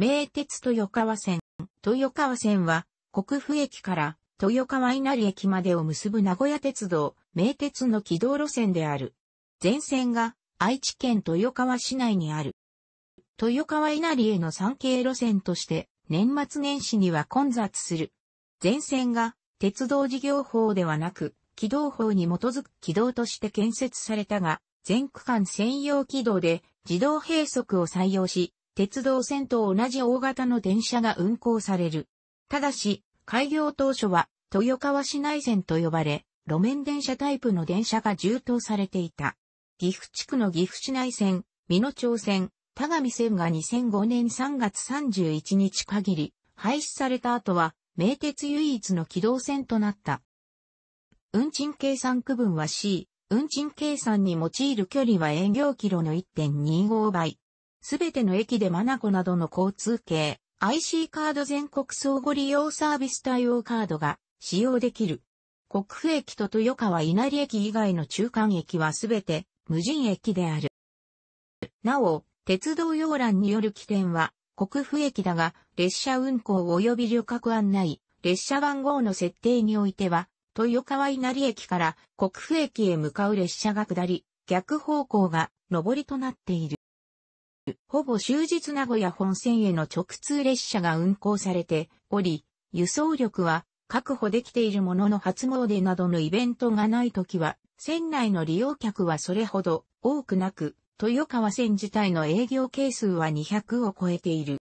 名鉄豊川線。豊川線は、国府駅から豊川稲荷駅までを結ぶ名古屋鉄道、名鉄の軌道路線である。全線が愛知県豊川市内にある。豊川稲荷への参詣路線として、年末年始には混雑する。全線が鉄道事業法ではなく、軌道法に基づく軌道として建設されたが、全区間専用軌道で自動閉塞を採用し、鉄道線と同じ大型の電車が運行される。ただし、開業当初は豊川市内線と呼ばれ、路面電車タイプの電車が充当されていた。岐阜地区の岐阜市内線、美濃町線、田上線が2005年3月31日限り、廃止された後は、名鉄唯一の軌道線となった。運賃計算区分は C、運賃計算に用いる距離は営業キロの1.25倍、すべての駅でマナコなどの交通系、IC カード全国相互利用サービス対応カードが使用できる。国府駅と豊川稲荷駅以外の中間駅はすべて無人駅である。なお、鉄道要欄による起点は国府駅だが、列車運行及び旅客案内、列車番号の設定においては、豊川稲荷駅から国府駅へ向かう列車が下り、逆方向が上りとなっている。ほぼ終日名古屋本線への直通列車が運行されており、輸送力は確保できているものの初詣などのイベントがないときは、船内の利用客はそれほど多くなく、豊川線自体の営業係数は200を超えている。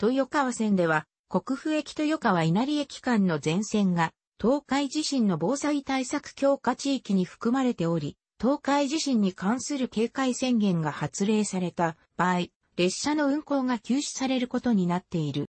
豊川線では、国府駅豊川稲荷駅間の全線が、東海地震の防災対策強化地域に含まれており、東海地震に関する警戒宣言が発令された場合、列車の運行が休止されることになっている。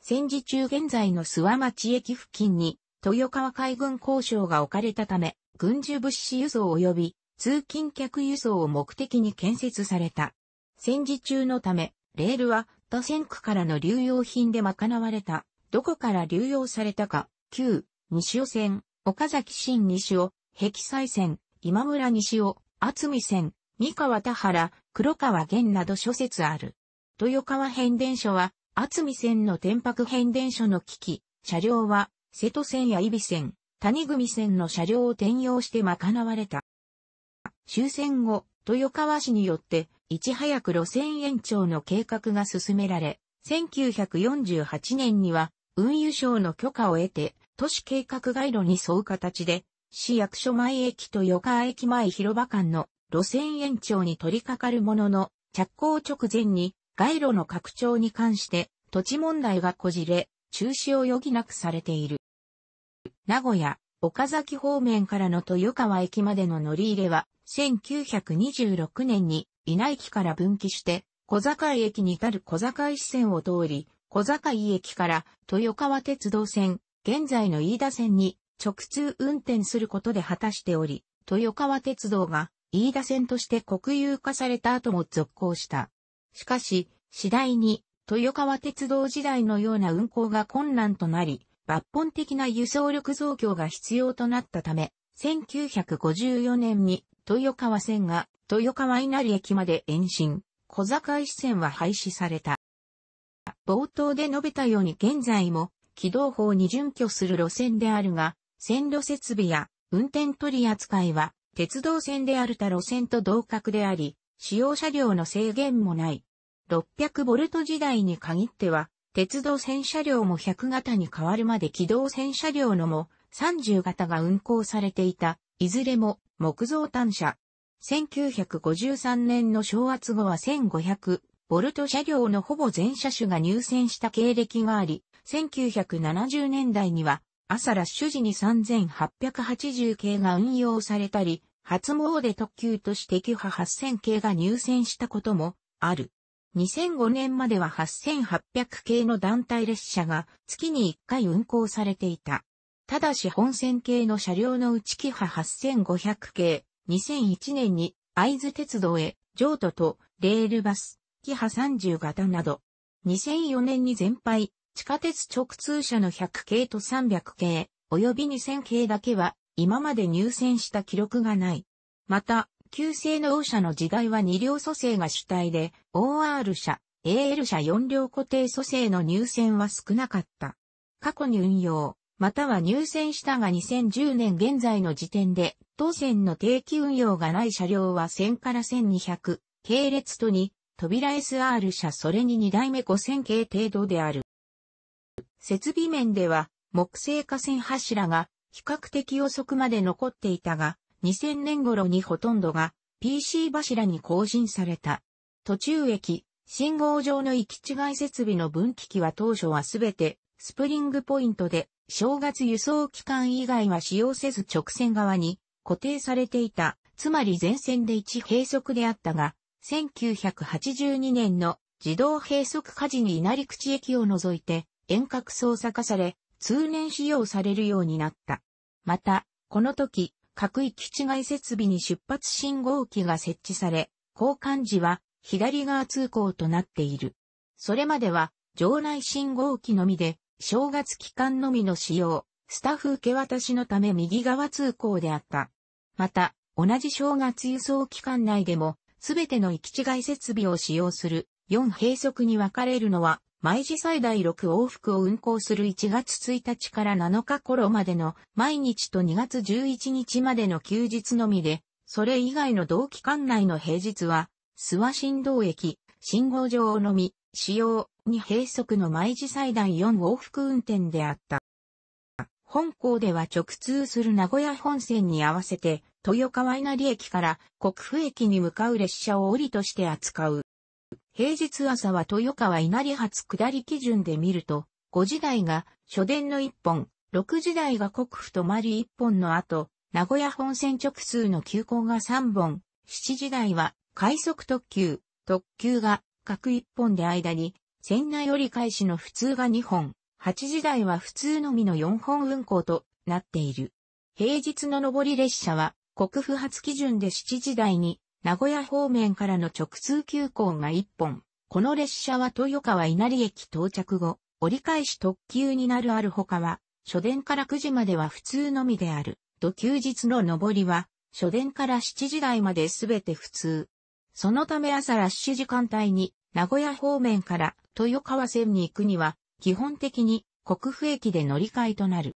戦時中現在の諏訪町駅付近に、豊川海軍交渉が置かれたため、軍需物資輸送及び通勤客輸送を目的に建設された。戦時中のため、レールは他線区からの流用品で賄われた。どこから流用されたか、旧、西尾線、岡崎新西尾、壁西線、今村西尾、厚見線、三河田原、黒川源など諸説ある。豊川変電所は、厚見線の天白変電所の機器、車両は、瀬戸線や伊比線、谷組線の車両を転用して賄われた。終戦後、豊川市によって、いち早く路線延長の計画が進められ、1948年には、運輸省の許可を得て、都市計画街路に沿う形で、市役所前駅と横川駅前広場間の路線延長に取り掛かるものの、着工直前に街路の拡張に関して土地問題がこじれ、中止を余儀なくされている。名古屋、岡崎方面からの豊川駅までの乗り入れは、1926年に稲駅から分岐して、小坂井駅に至る小坂井支線を通り、小坂井駅から豊川鉄道線、現在の飯田線に直通運転することで果たしており、豊川鉄道が飯田線として国有化された後も続行した。しかし、次第に豊川鉄道時代のような運行が困難となり、抜本的な輸送力増強が必要となったため、1954年に豊川線が豊川稲荷駅まで延伸、小坂石線は廃止された。冒頭で述べたように現在も軌道法に準拠する路線であるが、線路設備や運転取り扱いは、鉄道線である他路線と同格であり、使用車両の制限もない。600ボルト時代に限っては、鉄道線車両も100型に変わるまで軌道線車両のも30型が運行されていた、いずれも木造単車。1953年の正圧後は1500ボルト車両のほぼ全車種が入線した経歴があり、1970年代には朝ラッシュ時に3880系が運用されたり、初詣特急としてキハ8000系が入選したこともある。2005年までは8800系の団体列車が月に1回運行されていた。ただし本線系の車両のうちキハ8500系、2001年に会津鉄道へ、譲渡とレールバス、キハ30型など、2004年に全廃、地下鉄直通車の100系と300系、及び2000系だけは、今まで入線した記録がない。また、旧制の王車の時代は二両蘇生が主体で、OR 車、AL 車4両固定蘇生の入線は少なかった。過去に運用、または入線したが2010年現在の時点で、当線の定期運用がない車両は1000から1200、系列とに、扉 SR 車それに2代目5000系程度である。設備面では木製架線柱が比較的遅くまで残っていたが、2000年頃にほとんどが PC 柱に更新された。途中駅、信号上の行き違い設備の分岐器は当初はすべてスプリングポイントで正月輸送期間以外は使用せず直線側に固定されていた。つまり前線で一閉塞であったが、1982年の自動閉塞火事に稲荷口駅を除いて遠隔操作化され、通年使用されるようになった。また、この時、各域違い設備に出発信号機が設置され、交換時は左側通行となっている。それまでは、場内信号機のみで、正月期間のみの使用、スタッフ受け渡しのため右側通行であった。また、同じ正月輸送期間内でも、すべての行き違い設備を使用する4閉塞に分かれるのは毎時最大6往復を運行する1月1日から7日頃までの毎日と2月11日までの休日のみで、それ以外の同期間内の平日は、諏訪新道駅、信号場をのみ、使用に閉塞の毎時最大4往復運転であった。本校では直通する名古屋本線に合わせて、豊川稲荷駅から国府駅に向かう列車を降りとして扱う。平日朝は豊川稲荷発下り基準で見ると、5時台が初電の1本、6時台が国府泊まり1本の後、名古屋本線直通の急行が3本、7時台は快速特急、特急が各1本で間に、線内折り返しの普通が2本、8時台は普通のみの4本運行となっている。平日の上り列車は国府発基準で7時台に名古屋方面からの直通急行が1本。この列車は豊川稲荷駅到着後、折り返し特急になるあるほかは、初電から9時までは普通のみである。土休日の上りは、初電から7時台まですべて普通。そのため朝ラッシュ時間帯に、名古屋方面から豊川線に行くには、基本的に国府駅で乗り換えとなる。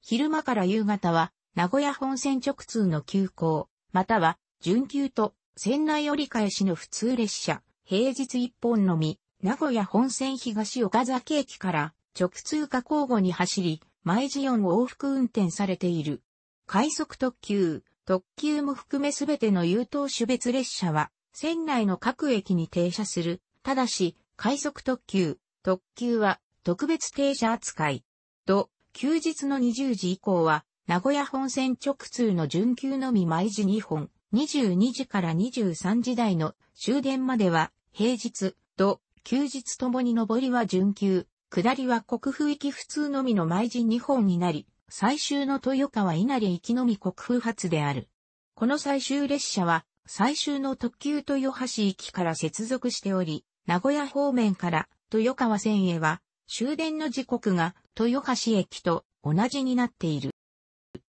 昼間から夕方は、名古屋本線直通の急行、または準急と船内折り返しの普通列車、平日一本のみ、名古屋本線東岡崎駅から直通過交互に走り、毎時四往復運転されている。快速特急、特急も含めすべての優等種別列車は、船内の各駅に停車する。ただし、快速特急、特急は特別停車扱い。と、休日の20時以降は、名古屋本線直通の準急のみ毎時2本。22時から23時台の終電までは平日と休日ともに上りは準急、下りは国府行き普通のみの毎時2本になり、最終の豊川稲荷行きのみ国府発である。この最終列車は最終の特急豊橋行きから接続しており、名古屋方面から豊川線へは終電の時刻が豊橋駅と同じになっている。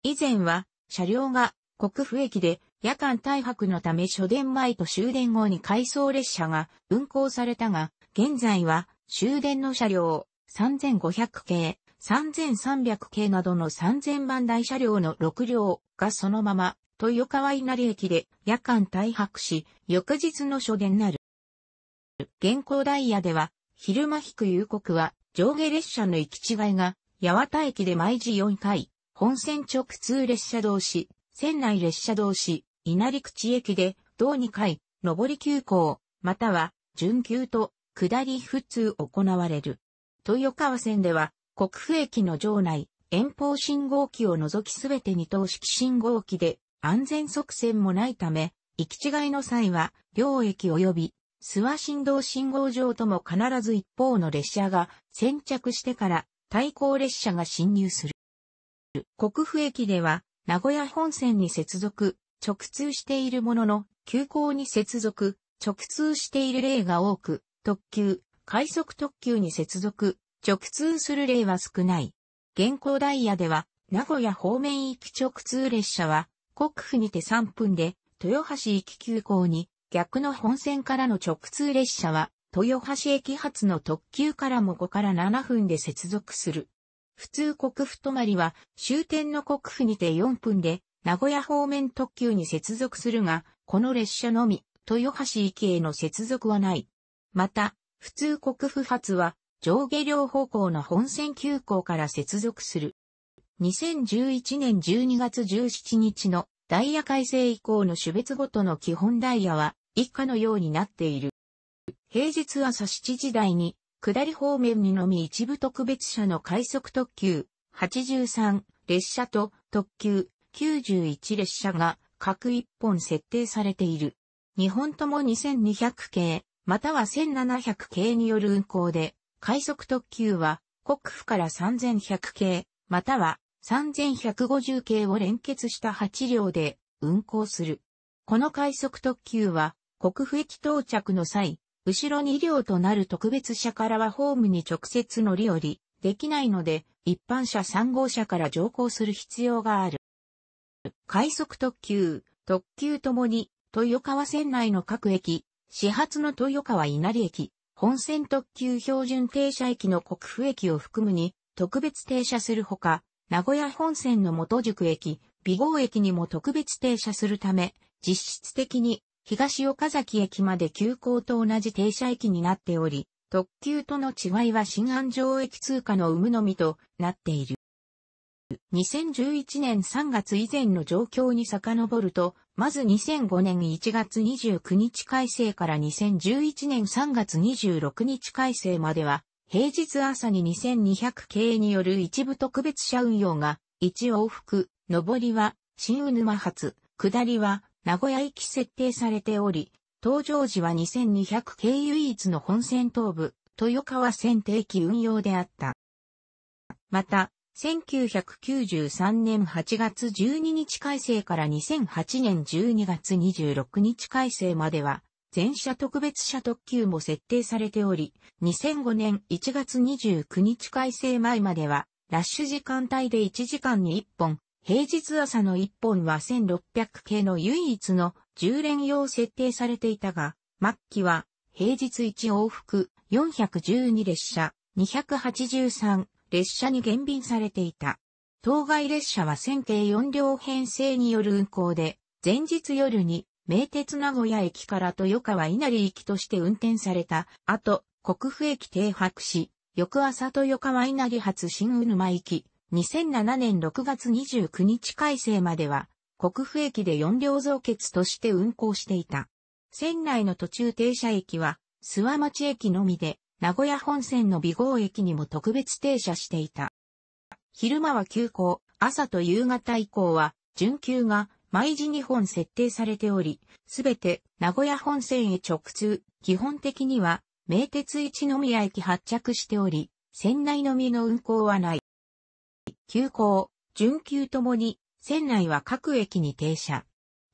以前は車両が国府駅で夜間大白のため初電前と終電後に回送列車が運行されたが、現在は終電の車両3500系、3300系などの3000番台車両の6両がそのまま豊川稲荷駅で夜間大白し、翌日の初電なる。現行ダイヤでは、昼間引く夕刻は上下列車の行き違いが、八幡駅で毎時4回、本線直通列車同士、船内列車同士、稲荷口駅で、同2回、上り急行、または、準急と、下り普通行われる。豊川線では、国府駅の場内、遠方信号機を除きすべて二等式信号機で、安全側線もないため、行き違いの際は、両駅及び、諏訪振動信号場とも必ず一方の列車が先着してから対向列車が進入する。国府駅では名古屋本線に接続、直通しているものの、急行に接続、直通している例が多く、特急、快速特急に接続、直通する例は少ない。現行ダイヤでは、名古屋方面行き直通列車は、国府にて3分で、豊橋行き急行に、逆の本線からの直通列車は、豊橋駅発の特急からも5から7分で接続する。普通国府泊は終点の国府にて4分で名古屋方面特急に接続するが、この列車のみ豊橋駅への接続はない。また、普通国府発は上下両方向の本線急行から接続する。2011年12月17日のダイヤ改正以降の種別ごとの基本ダイヤは以下のようになっている。平日朝7時台に下り方面にのみ一部特別車の快速特急、83列車と特急、91列車が各1本設定されている。2本とも2200系、または1700系による運行で、快速特急は国府から3100系、または3150系を連結した8両で運行する。この快速特急は国府駅到着の際、後ろ2両となる特別車からはホームに直接乗り降り、できないので、一般車3号車から乗降する必要がある。快速特急、特急ともに、豊川線内の各駅、始発の豊川稲荷駅、本線特急標準停車駅の国府駅を含むに、特別停車するほか、名古屋本線の元宿駅、美豪駅にも特別停車するため、実質的に東岡崎駅まで急行と同じ停車駅になっており、特急との違いは新安城駅通過の有無のみとなっている。2011年3月以前の状況に遡ると、まず2005年1月29日改正から2011年3月26日改正までは、平日朝に2200系による一部特別車運用が、1往復、上りは、新宇沼発、下りは、名古屋行き設定されており、搭乗時は2200系唯一の本線東部、豊川線定期運用であった。また、1993年8月12日改正から2008年12月26日改正までは、全車特別車特急も設定されており、2005年1月29日改正前までは、ラッシュ時間帯で1時間に1本、平日朝の1本は1600系の唯一の10連用設定されていたが、末期は平日1往復412列車、283列車に減便されていた。当該列車は1000系4両編成による運行で、前日夜に名鉄名古屋駅から豊川稲荷行きとして運転された後、国府駅停泊し、翌朝豊川稲荷発新宇沼行き、2007年6月29日改正までは、国府駅で4両増結として運行していた。線内の途中停車駅は、諏訪町駅のみで、名古屋本線の美号駅にも特別停車していた。昼間は休校、朝と夕方以降は、準急が毎時2本設定されており、すべて名古屋本線へ直通、基本的には、名鉄一宮駅発着しており、線内のみの運行はない。急行、準急ともに、線内は各駅に停車。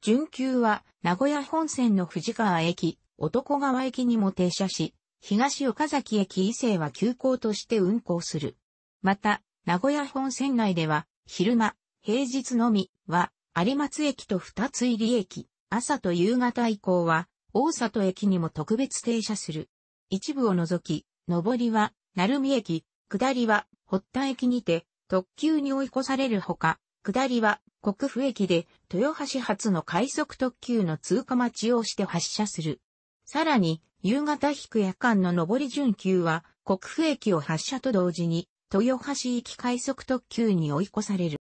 準急は、名古屋本線の藤川駅、男川駅にも停車し、東岡崎駅伊勢は急行として運行する。また、名古屋本線内では、昼間、平日のみは、有松駅と二つ入り駅、朝と夕方以降は、大里駅にも特別停車する。一部を除き、上りは、鳴海駅、下りは、堀田駅にて、特急に追い越されるほか、下りは国府駅で豊橋発の快速特急の通過待ちをして発車する。さらに、夕方引く夜間の上り準急は国府駅を発車と同時に豊橋行き快速特急に追い越される。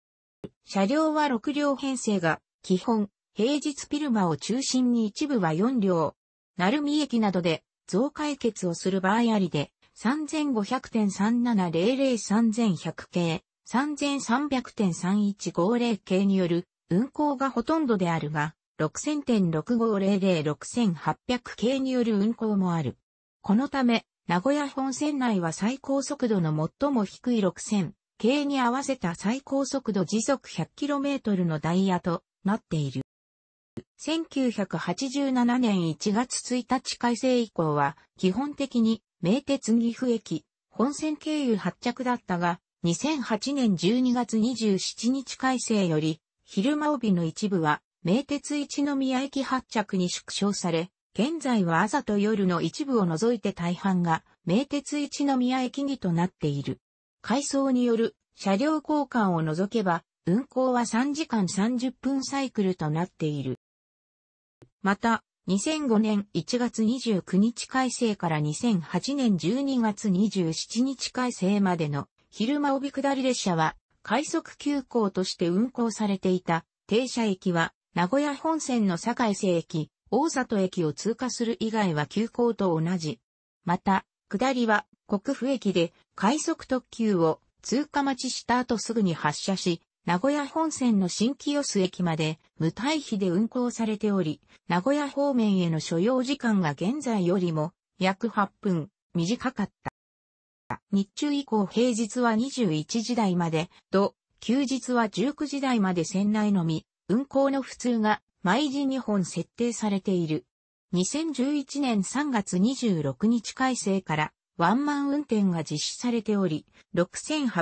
車両は6両編成が基本、平日ピルマを中心に一部は4両。鳴海駅などで増解決をする場合ありで、3500.37003100系、3300.3150系による運行がほとんどであるが、6000.6500-6800系による運行もある。このため、名古屋本線内は最高速度の最も低い6000系に合わせた最高速度時速 100km のダイヤとなっている。1987年1月1日改正以降は、基本的に名鉄岐阜駅、本線経由発着だったが、2008年12月27日改正より、昼間帯の一部は、名鉄一宮駅発着に縮小され、現在は朝と夜の一部を除いて大半が、名鉄一宮駅にとなっている。改装による車両交換を除けば、運行は3時間30分サイクルとなっている。また、2005年1月29日改正から2008年12月27日改正までの昼間帯下り列車は、快速急行として運行されていた、停車駅は、名古屋本線の堺瀬駅、大里駅を通過する以外は急行と同じ。また、下りは、国府駅で、快速特急を通過待ちした後すぐに発車し、名古屋本線の新清洲駅まで無退避で運行されており、名古屋方面への所要時間が現在よりも約8分短かった。日中以降平日は21時台まで、と、休日は19時台まで船内のみ、運行の普通が毎時2本設定されている。2011年3月26日改正からワンマン運転が実施されており、6800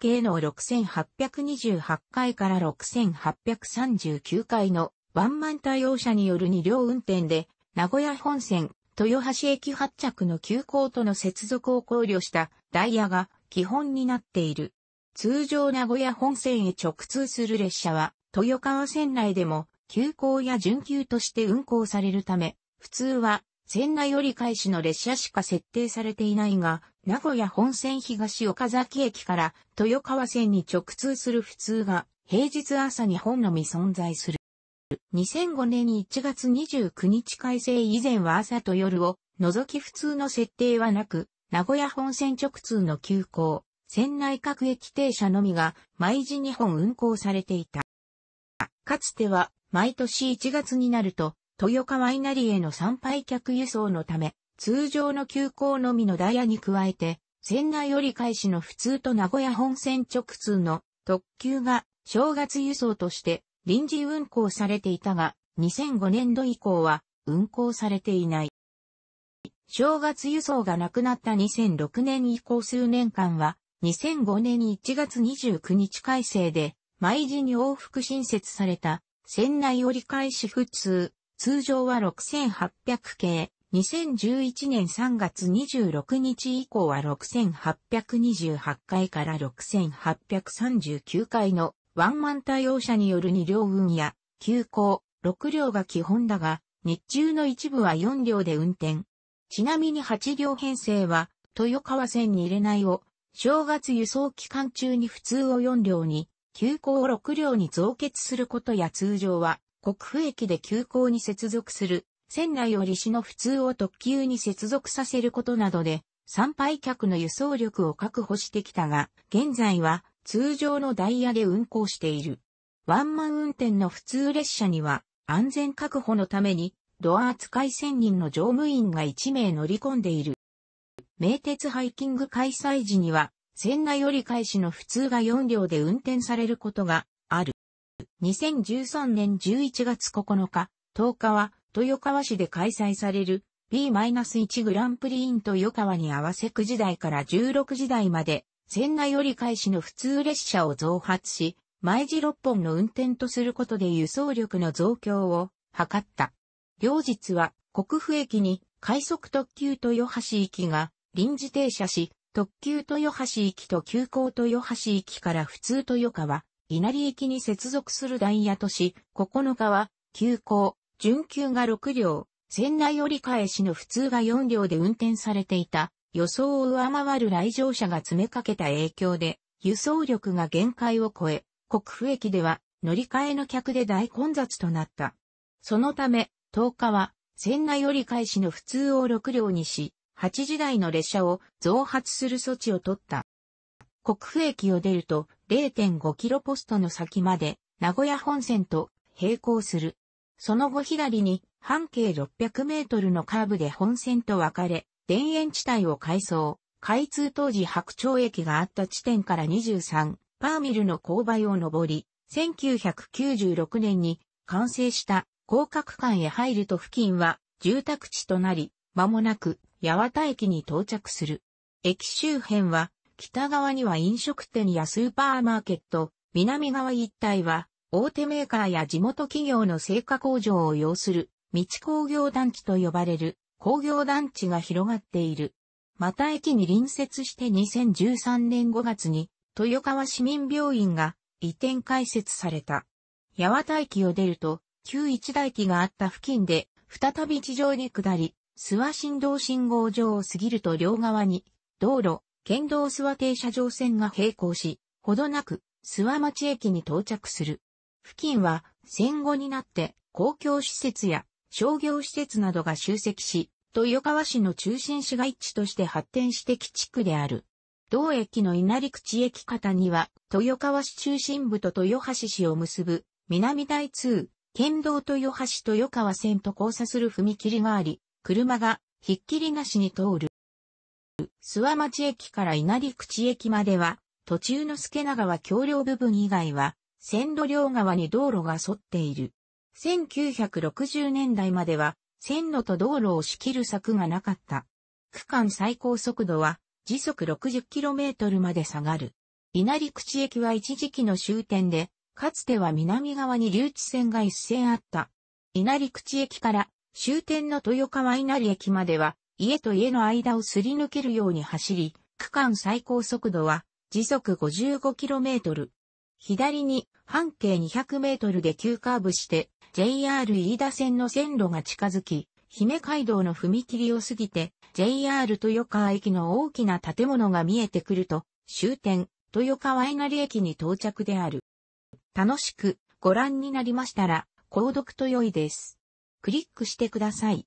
系の6828回から6839回のワンマン対応車による2両運転で、名古屋本線、豊橋駅発着の急行との接続を考慮したダイヤが基本になっている。通常名古屋本線へ直通する列車は、豊川線内でも急行や準急として運行されるため、普通は線内折り返しの列車しか設定されていないが、名古屋本線東岡崎駅から豊川線に直通する普通が平日朝に本のみ存在する。2005年1月29日改正以前は朝と夜を除き普通の設定はなく、名古屋本線直通の急行、船内各駅停車のみが毎時2本運行されていた。かつては毎年1月になると豊川稲荷への参拝客輸送のため、通常の急行のみのダイヤに加えて、仙内折り返しの普通と名古屋本線直通の特急が正月輸送として臨時運行されていたが、2005年度以降は運行されていない。正月輸送がなくなった2006年以降数年間は、2005年1月29日改正で、毎時に往復新設された、船内折り返し普通、通常は6800系、2011年3月26日以降は6828回から6839回のワンマン対応者による2両運や、急行、6両が基本だが、日中の一部は4両で運転。ちなみに8両編成は、豊川線に入れないを、正月輸送期間中に普通を4両に、急行を6両に増結することや通常は、国府駅で急行に接続する、船内を利子の普通を特急に接続させることなどで、参拝客の輸送力を確保してきたが、現在は通常のダイヤで運行している。ワンマン運転の普通列車には、安全確保のために、ドア扱い1000人の乗務員が1名乗り込んでいる。名鉄ハイキング開催時には、線内折り返しの普通が4両で運転されることがある。2013年11月9日、10日は豊川市で開催される B-1 グランプリイン豊川に合わせ9時台から16時台まで仙内折り返しの普通列車を増発し、毎時6本の運転とすることで輸送力の増強を図った。両日は国府駅に快速特急豊橋行きが臨時停車し、特急豊橋行きと急行豊橋行きから普通豊川、稲荷駅に接続するダイヤとし、9日は急行、準急が6両、船内折り返しの普通が4両で運転されていた予想を上回る来場者が詰めかけた影響で、輸送力が限界を超え、国府駅では乗り換えの客で大混雑となった。そのため、10日は、船内折り返しの普通を6両にし、8時台の列車を増発する措置を取った。国府駅を出ると0.5キロポストの先まで名古屋本線と並行する。その後左に半径600メートルのカーブで本線と分かれ、田園地帯を改装、開通当時白鳥駅があった地点から23パーミルの勾配を登り、1996年に完成した広角館へ入ると付近は住宅地となり、間もなく八幡駅に到着する。駅周辺は北側には飲食店やスーパーマーケット、南側一帯は大手メーカーや地元企業の成果工場を要する道工業団地と呼ばれる工業団地が広がっている。また駅に隣接して2013年5月に、豊川市民病院が移転開設された。八幡駅を出ると、旧一大駅があった付近で、再び地上に下り、諏訪新道信号場を過ぎると両側に、道路、県道諏訪停車場線が並行し、ほどなく、諏訪町駅に到着する。付近は、戦後になって、公共施設や商業施設などが集積し、豊川市の中心市街地として発展してき地区である。同駅の稲荷口駅方には、豊川市中心部と豊橋市を結ぶ、南大通、県道豊橋豊川線と交差する踏切があり、車が、ひっきりなしに通る。諏訪町駅から稲荷口駅までは、途中の助長川橋梁部分以外は、線路両側に道路が沿っている。1960年代までは線路と道路を仕切る柵がなかった。区間最高速度は時速 60km まで下がる。稲荷口駅は一時期の終点で、かつては南側に留置線が一線あった。稲荷口駅から終点の豊川稲荷駅までは、家と家の間をすり抜けるように走り、区間最高速度は時速 55km。左に半径 200m で急カーブして JR 飯田線の線路が近づき、姫街道の踏切を過ぎて、JR 豊川駅の大きな建物が見えてくると、終点、豊川稲荷駅に到着である。楽しくご覧になりましたら、購読と良いです。クリックしてください。